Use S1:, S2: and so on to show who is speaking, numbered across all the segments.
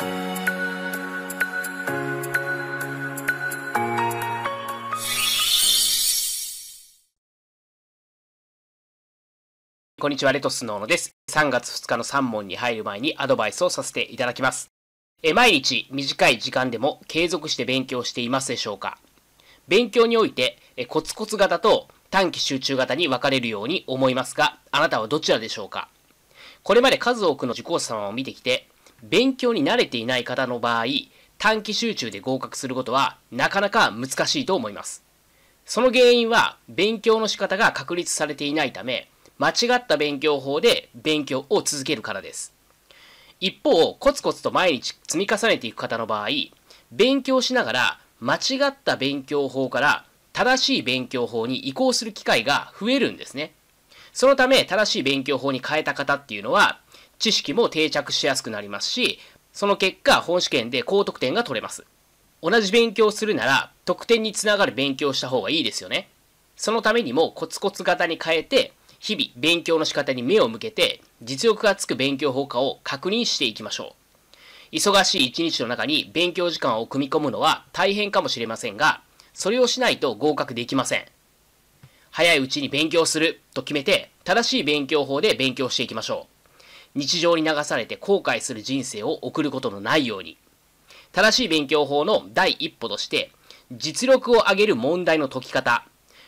S1: こんにちは、レトスのーノです。3月2日の3問に入る前にアドバイスをさせていただきます。え毎日短い時間でも継続して勉強していますでしょうか勉強においてえコツコツ型と短期集中型に分かれるように思いますが、あなたはどちらでしょうかこれまで数多くの受講者様を見てきて、勉強に慣れていない方の場合、短期集中で合格することはなかなか難しいと思います。その原因は勉強の仕方が確立されていないため、間違った勉強法で勉強を続けるからです。一方、コツコツと毎日積み重ねていく方の場合、勉強しながら間違った勉強法から正しい勉強法に移行する機会が増えるんですね。そのため、正しい勉強法に変えた方っていうのは、知識も定着しやすくなりますし、その結果、本試験で高得点が取れます。同じ勉強するなら、得点につながる勉強した方がいいですよね。そのためにも、コツコツ型に変えて、日々、勉強の仕方に目を向けて、実力がつく勉強法かを確認していきましょう。忙しい一日の中に勉強時間を組み込むのは大変かもしれませんが、それをしないと合格できません。早いうちに勉強すると決めて、正しい勉強法で勉強していきましょう。日常に流されて後悔する人生を送ることのないように、正しい勉強法の第一歩として、実力を上げる問題の解き方、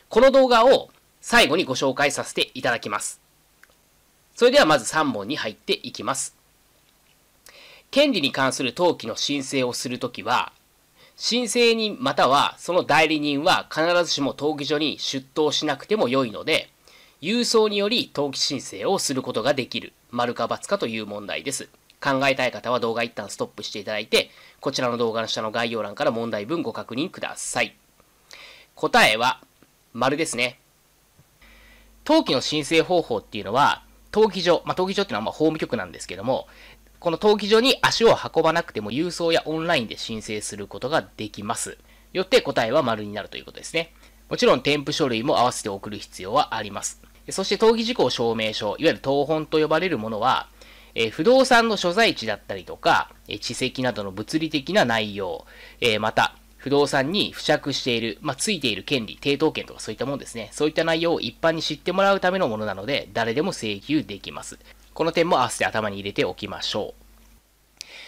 S1: この動画を最後にご紹介させていただきます。それではまず3本に入っていきます。権利に関する登記の申請をするときは、申請人またはその代理人は必ずしも登記所に出頭しなくても良いので、郵送により登記申請をすることができる、丸か×かという問題です。考えたい方は動画一旦ストップしていただいて、こちらの動画の下の概要欄から問題文ご確認ください。答えは、丸ですね。登記の申請方法っていうのは、登記所、まあ、登記所っていうのはま法務局なんですけども、この登記所に足を運ばなくても郵送やオンラインで申請することができます。よって答えは丸になるということですね。もちろん添付書類も合わせて送る必要はあります。そして登記事項証明書、いわゆる当本と呼ばれるものは、え不動産の所在地だったりとか、え地籍などの物理的な内容、えまた、不動産に付着している、まあ、ついている権利、抵当権とかそういったものですね。そういった内容を一般に知ってもらうためのものなので、誰でも請求できます。この点も合わせて頭に入れておきましょ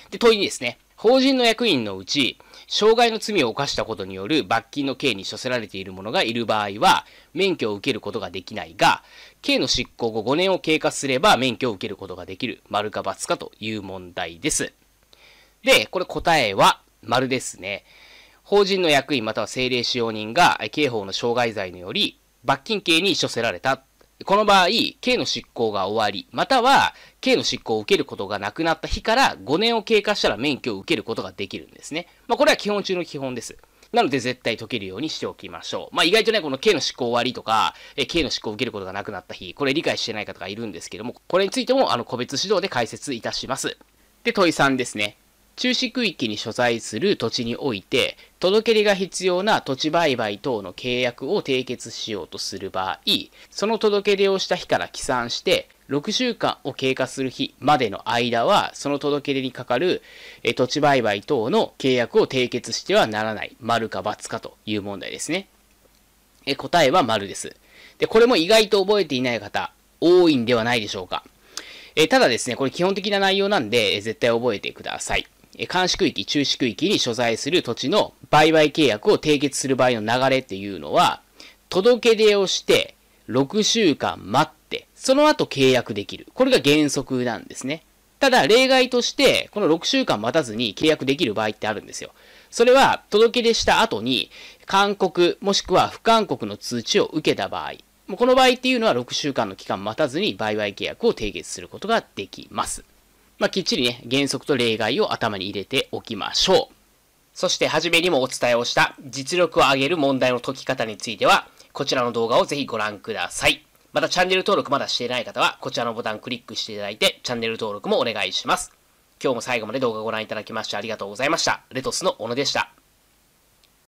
S1: う。で、問いにですね、法人の役員のうち、障害の罪を犯したことによる罰金の刑に処せられている者がいる場合は、免許を受けることができないが、刑の執行後5年を経過すれば免許を受けることができる、丸か×かという問題です。で、これ答えは、丸ですね。法人の役員または政令使用人が刑法の傷害罪により罰金刑に処せられたこの場合、刑の執行が終わり、または、刑の執行を受けることがなくなった日から5年を経過したら免許を受けることができるんですね。まあ、これは基本中の基本です。なので絶対解けるようにしておきましょう。まあ、意外とね、この刑の執行終わりとか、え、刑の執行を受けることがなくなった日、これ理解してない方がいるんですけども、これについても、あの、個別指導で解説いたします。で、問い3ですね。中止区域に所在する土地において、届け出が必要な土地売買等の契約を締結しようとする場合、その届け出をした日から起算して、6週間を経過する日までの間は、その届け出にかかる土地売買等の契約を締結してはならない。丸か×かという問題ですね。え答えは丸です。で、これも意外と覚えていない方、多いんではないでしょうか。えただですね、これ基本的な内容なんで、絶対覚えてください。監視区域、注視区域に所在する土地の売買契約を締結する場合の流れっていうのは、届け出をして、6週間待って、その後契約できる。これが原則なんですね。ただ、例外として、この6週間待たずに契約できる場合ってあるんですよ。それは、届け出した後に、勧告、もしくは不勧告の通知を受けた場合、この場合っていうのは6週間の期間待たずに売買契約を締結することができます。まあ、きっちりね、原則と例外を頭に入れておきましょう。そして、はじめにもお伝えをした実力を上げる問題の解き方については、こちらの動画をぜひご覧ください。また、チャンネル登録まだしていない方は、こちらのボタンクリックしていただいて、チャンネル登録もお願いします。今日も最後まで動画をご覧いただきましてありがとうございました。レトスの小野でした。